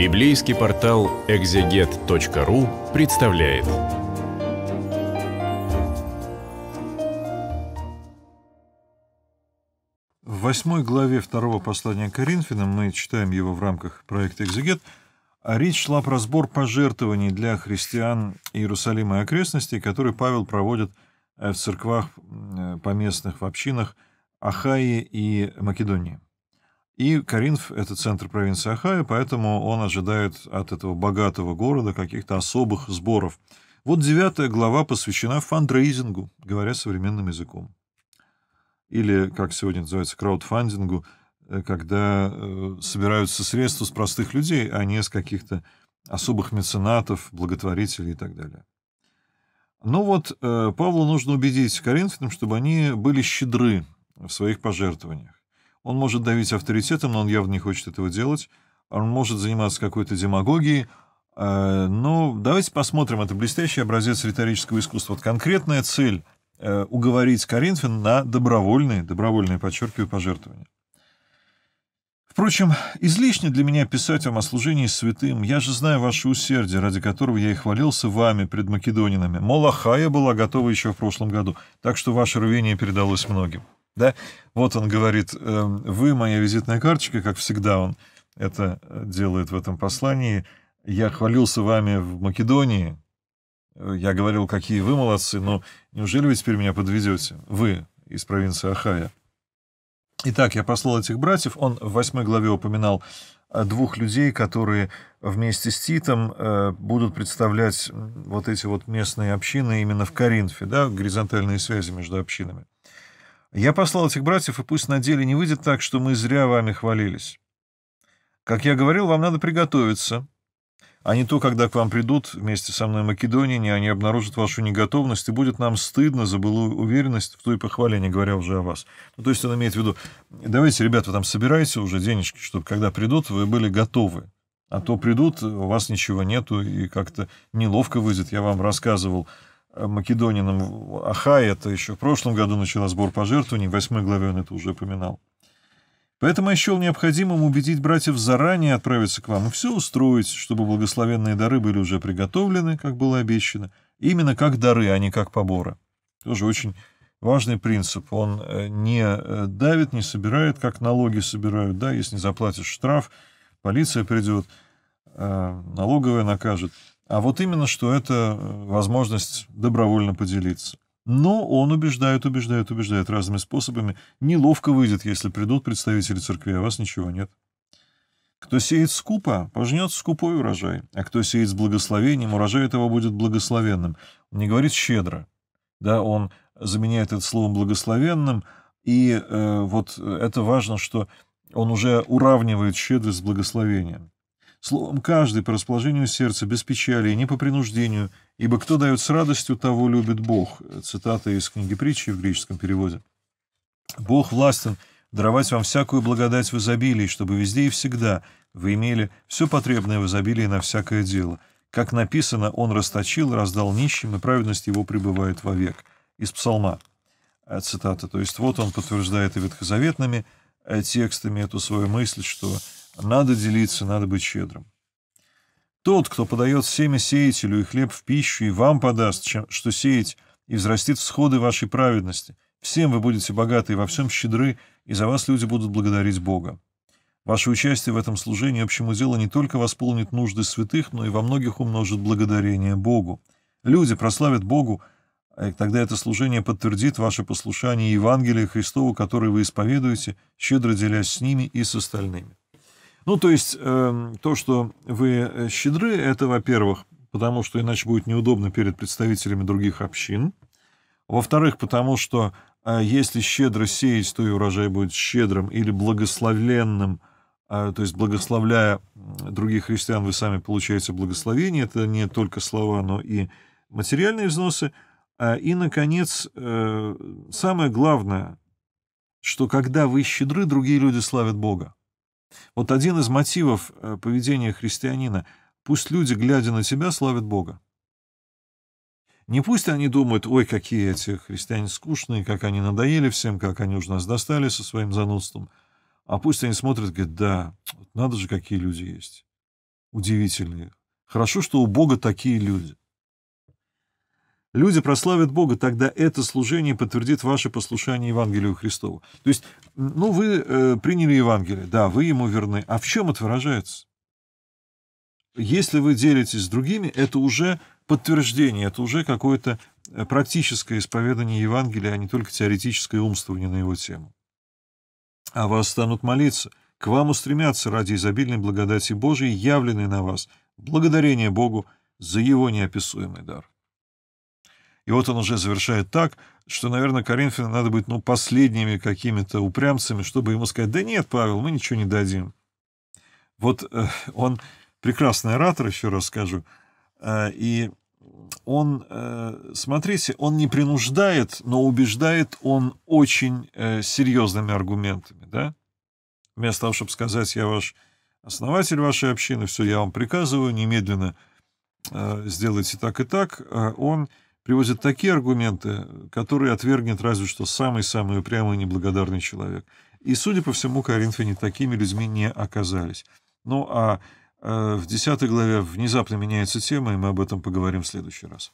Библейский портал экзегет.ру представляет. В восьмой главе второго послания Коринфянам, мы читаем его в рамках проекта «Экзегет», а речь шла про сбор пожертвований для христиан Иерусалима и окрестностей, которые Павел проводит э, в церквах э, поместных, в общинах Ахаи и Македонии. И Каринф — это центр провинции Ахая, поэтому он ожидает от этого богатого города каких-то особых сборов. Вот девятая глава посвящена фандрейзингу, говоря современным языком. Или, как сегодня называется, краудфандингу, э, когда э, собираются средства с простых людей, а не с каких-то особых меценатов, благотворителей и так далее. Но ну вот э, Павлу нужно убедить коринфянам, чтобы они были щедры в своих пожертвованиях. Он может давить авторитетом, но он явно не хочет этого делать. Он может заниматься какой-то демагогией. Э, но ну, давайте посмотрим. Это блестящий образец риторического искусства. Вот конкретная цель э, — уговорить Коринфян на добровольные, добровольные, подчеркиваю, пожертвования. Впрочем, излишне для меня писать вам о служении святым. Я же знаю ваше усердие, ради которого я и хвалился вами пред македонинами. Молохая была готова еще в прошлом году, так что ваше рвение передалось многим. Да? Вот он говорит, эм, вы моя визитная карточка, как всегда он это э, делает в этом послании. Я хвалился вами в Македонии, я говорил, какие вы молодцы, но неужели вы теперь меня подвезете? Вы из провинции Ахая. Итак, я послал этих братьев. Он в восьмой главе упоминал двух людей, которые вместе с Титом э, будут представлять вот эти вот местные общины именно в Коринфе, да, горизонтальные связи между общинами. Я послал этих братьев, и пусть на деле не выйдет так, что мы зря вами хвалились. Как я говорил, вам надо приготовиться, а не то, когда к вам придут вместе со мной македонине, они обнаружат вашу неготовность, и будет нам стыдно за былую уверенность в той похвале, не говоря уже о вас. Ну, то есть он имеет в виду, давайте, ребята, вы там собирайте уже денежки, чтобы когда придут, вы были готовы. А то придут, у вас ничего нету, и как-то неловко выйдет. Я вам рассказывал македонином Ахай, это еще в прошлом году начала сбор пожертвований, в 8 главе он это уже упоминал. Поэтому я счел необходимым убедить братьев заранее отправиться к вам и все устроить, чтобы благословенные дары были уже приготовлены, как было обещано, именно как дары, а не как поборы. Тоже очень важный принцип. Он э, не э, давит, не собирает, как налоги собирают. Да, если не заплатишь штраф, полиция придет, э, налоговая накажет – а вот именно, что это э, возможность добровольно поделиться. Но он убеждает, убеждает, убеждает разными способами. Неловко выйдет, если придут представители церкви, а вас ничего нет. Кто сеет скупо, пожнет скупой урожай, а кто сеет с благословением, урожай этого будет благословенным. Он не говорит щедро. Да, он заменяет это словом благословенным, и э, вот это важно, что он уже уравнивает щедрость с благословением. Словом, каждый по расположению сердца, без печали и не по принуждению, ибо кто дает с радостью, того любит Бог. Цитата из книги притчи в греческом переводе. Бог властен даровать вам всякую благодать в изобилии, чтобы везде и всегда вы имели все потребное в изобилии на всякое дело. Как написано, Он расточил, раздал нищим, и праведность Его пребывает вовек. Из Псалма. Э, цитата. То есть вот он подтверждает и ветхозаветными э, текстами эту свою мысль, что надо делиться, надо быть щедрым. Тот, кто подает семя сеятелю и хлеб в пищу, и вам подаст, чем, что сеять, и взрастит всходы вашей праведности. Всем вы будете богаты и во всем щедры, и за вас люди будут благодарить Бога. Ваше участие в этом служении общему делу не только восполнит нужды святых, но и во многих умножит благодарение Богу. Люди прославят Богу, а и тогда это служение подтвердит ваше послушание Евангелия Христову, которое вы исповедуете, щедро делясь с ними и с остальными. Ну, то есть, э, то, что вы э, щедры, это, во-первых, потому что иначе будет неудобно перед представителями других общин. Во-вторых, потому что э, если щедро сеять, то и урожай будет щедрым или благословленным, э, то есть благословляя других христиан, вы сами получаете благословение. Это не только слова, но и материальные взносы. А, и, наконец, э, самое главное, что когда вы щедры, другие люди славят Бога. Вот один из мотивов э, поведения христианина — пусть люди, глядя на тебя, славят Бога. Не пусть они думают, ой, какие эти христиане скучные, как они надоели всем, как они уже нас достали со своим занудством. А пусть они смотрят и говорят, да, надо же, какие люди есть. Удивительные. Хорошо, что у Бога такие люди. Люди прославят Бога, тогда это служение подтвердит ваше послушание Евангелию Христову. То есть, ну, вы э, приняли Евангелие, да, вы ему верны. А в чем это выражается? Если вы делитесь с другими, это уже подтверждение, это уже какое-то э, практическое исповедание Евангелия, а не только теоретическое умствование на его тему. А вас станут молиться, к вам устремятся ради изобильной благодати Божией, явленной на вас, благодарение Богу за его неописуемый дар. И вот он уже завершает так, что, наверное, Коринфину надо быть ну, последними какими-то упрямцами, чтобы ему сказать, да нет, Павел, мы ничего не дадим. Вот э, он прекрасный оратор, еще раз скажу, э, и он, э, смотрите, он не принуждает, но убеждает он очень э, серьезными аргументами, да? Вместо того, чтобы сказать, я ваш основатель вашей общины, все, я вам приказываю, немедленно э, сделайте так и так, э, он приводит такие аргументы, которые отвергнет разве что самый-самый упрямый и неблагодарный человек. И, судя по всему, коринфяне такими людьми не оказались. Ну а э, в 10 главе внезапно меняется тема, и мы об этом поговорим в следующий раз.